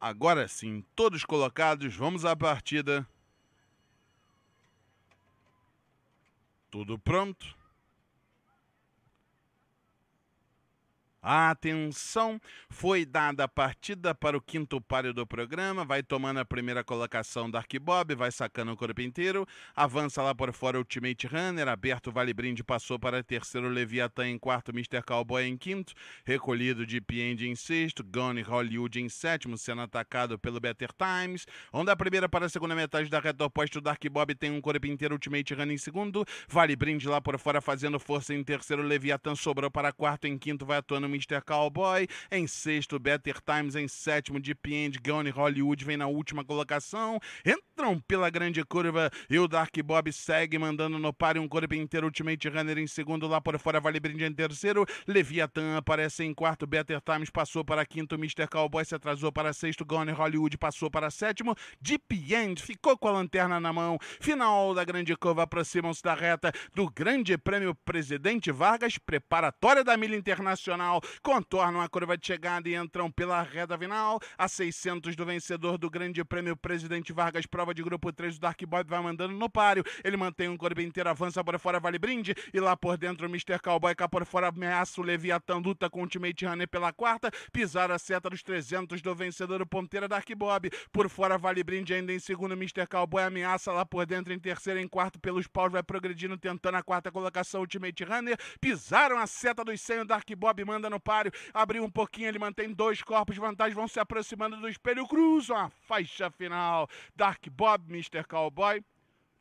Agora sim, todos colocados, vamos à partida. Tudo pronto? A atenção foi dada a partida para o quinto páreo do programa, vai tomando a primeira colocação da Arquibob, vai sacando o corpo inteiro, avança lá por fora o Ultimate Runner, aberto Vale Brinde passou para terceiro Leviatã em quarto, Mr. Cowboy em quinto, recolhido de End em sexto, Gone Hollywood em sétimo, sendo atacado pelo Better Times, Onda a primeira para a segunda metade da reta oposta o Dark Bob tem um corpo inteiro, Ultimate Runner em segundo, Vale Brinde lá por fora fazendo força em terceiro, Leviatã sobrou para quarto, em quinto vai atuando Mr. Cowboy. Em sexto, Better Times. Em sétimo, Deep End, Gone Hollywood vem na última colocação. Entra entram pela grande curva e o Dark Bob segue mandando no e um corpo inteiro. Ultimate Runner em segundo, lá por fora Vale Brinde em terceiro. Leviathan aparece em quarto. Better Times passou para quinto. Mr. Cowboy se atrasou para sexto. Gone Hollywood passou para sétimo. Deep End ficou com a lanterna na mão. Final da grande curva. Aproximam-se da reta do Grande Prêmio Presidente Vargas. Preparatória da milha internacional. Contornam a curva de chegada e entram pela reta final. A 600 do vencedor do Grande Prêmio Presidente Vargas. Prova de grupo 3 do Dark Boy vai mandando no páreo. Ele mantém um corpo inteiro, avança por fora, vale brinde. E lá por dentro o Mr. Cowboy cá por fora ameaça o Leviathan, luta com o Ultimate Runner pela quarta. Pisar a seta dos 300 do vencedor, o ponteira é Dark Bob. Por fora vale brinde ainda em segundo, Mr. Cowboy ameaça lá por dentro em terceiro, em quarto pelos paus, vai progredindo, tentando a quarta colocação, Ultimate Runner. Pisaram a seta dos 100, o Dark Bob manda no páreo. Abriu um pouquinho, ele mantém dois corpos, vantagem, vão se aproximando do espelho, cruzam a faixa final. Dark Bob, Mr. Cowboy,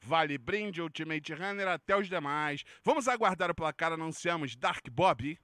Vale Brinde, Ultimate Runner, até os demais. Vamos aguardar o placar, anunciamos Dark Bob.